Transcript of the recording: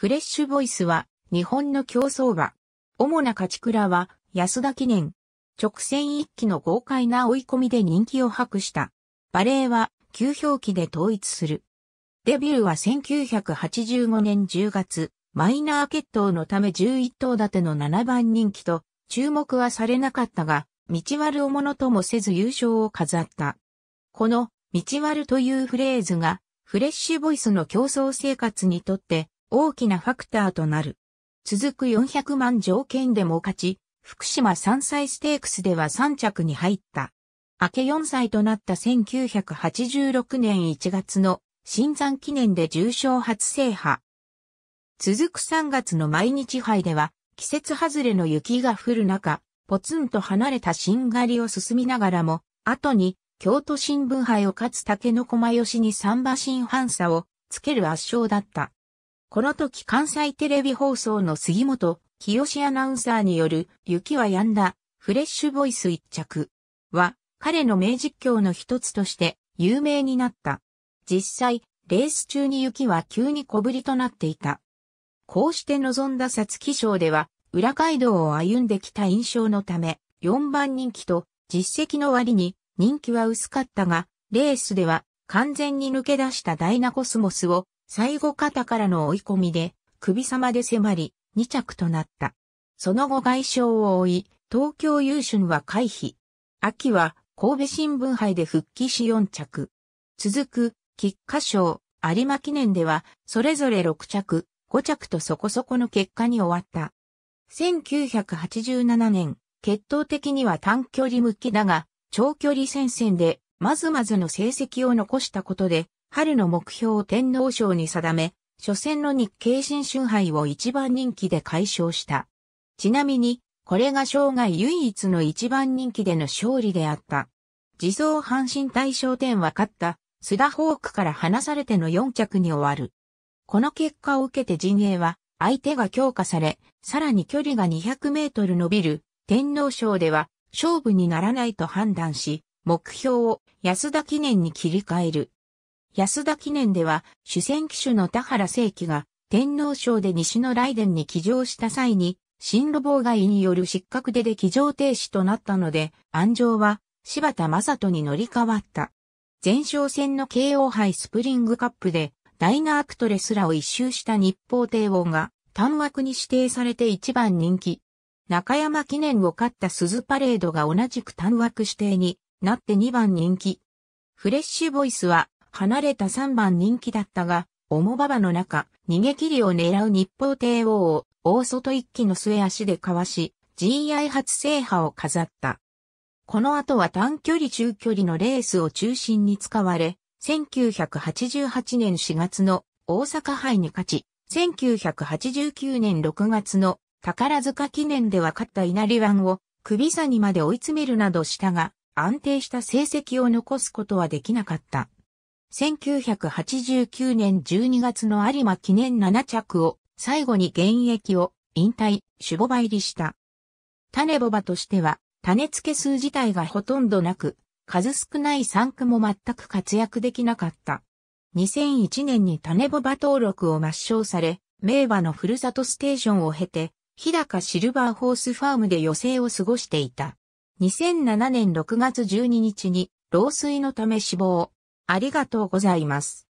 フレッシュボイスは、日本の競争馬。主な勝ち倉は、安田記念。直線一気の豪快な追い込みで人気を博した。バレーは、旧表記で統一する。デビューは1985年10月、マイナー決闘のため11頭立ての7番人気と、注目はされなかったが、道悪をものともせず優勝を飾った。この、道るというフレーズが、フレッシュボイスの競争生活にとって、大きなファクターとなる。続く400万条件でも勝ち、福島3歳ステークスでは3着に入った。明け4歳となった1986年1月の新山記念で重賞初制覇。続く3月の毎日杯では、季節外れの雪が降る中、ポツンと離れた新狩りを進みながらも、後に、京都新聞杯を勝つ竹の駒吉に三馬新反差をつける圧勝だった。この時関西テレビ放送の杉本清アナウンサーによる雪は止んだフレッシュボイス一着は彼の名実況の一つとして有名になった。実際、レース中に雪は急に小ぶりとなっていた。こうして臨んだ皐月賞では、裏街道を歩んできた印象のため、4番人気と実績の割に人気は薄かったが、レースでは完全に抜け出したダイナコスモスを最後肩からの追い込みで、首様で迫り、2着となった。その後外傷を追い、東京優春は回避。秋は神戸新聞杯で復帰し4着。続く、菊花賞、有馬記念では、それぞれ6着、5着とそこそこの結果に終わった。1987年、決闘的には短距離向きだが、長距離戦線で、まずまずの成績を残したことで、春の目標を天皇賞に定め、初戦の日経新春杯を一番人気で解消した。ちなみに、これが生涯唯一の一番人気での勝利であった。自走阪神大賞典は勝った、須田ホークから離されての4着に終わる。この結果を受けて陣営は、相手が強化され、さらに距離が200メートル伸びる、天皇賞では、勝負にならないと判断し、目標を安田記念に切り替える。安田記念では、主戦機種の田原正規が、天皇賞で西の雷電に騎乗した際に、進路妨害による失格でで騎乗停止となったので、安城は柴田正人に乗り換わった。前哨戦の慶応杯スプリングカップで、ダイナアクトレスらを一周した日報帝王が、単枠に指定されて一番人気。中山記念を勝った鈴パレードが同じく単枠指定になって2番人気。フレッシュボイスは離れた3番人気だったが、重馬場の中、逃げ切りを狙う日報帝王を、大外一気の末足でかわし、GI 初制覇を飾った。この後は短距離中距離のレースを中心に使われ、1988年4月の大阪杯に勝ち、1989年6月の宝塚記念では勝った稲荷湾を首座にまで追い詰めるなどしたが、安定した成績を残すことはできなかった。1989年12月の有馬記念7着を最後に現役を引退、守護場入りした。種ボバとしては、種付け数自体がほとんどなく、数少ない産区も全く活躍できなかった。2001年に種ボバ登録を抹消され、名馬のふるさとステーションを経て、日高シルバーホースファームで余生を過ごしていた。2007年6月12日に、老衰のため死亡。ありがとうございます。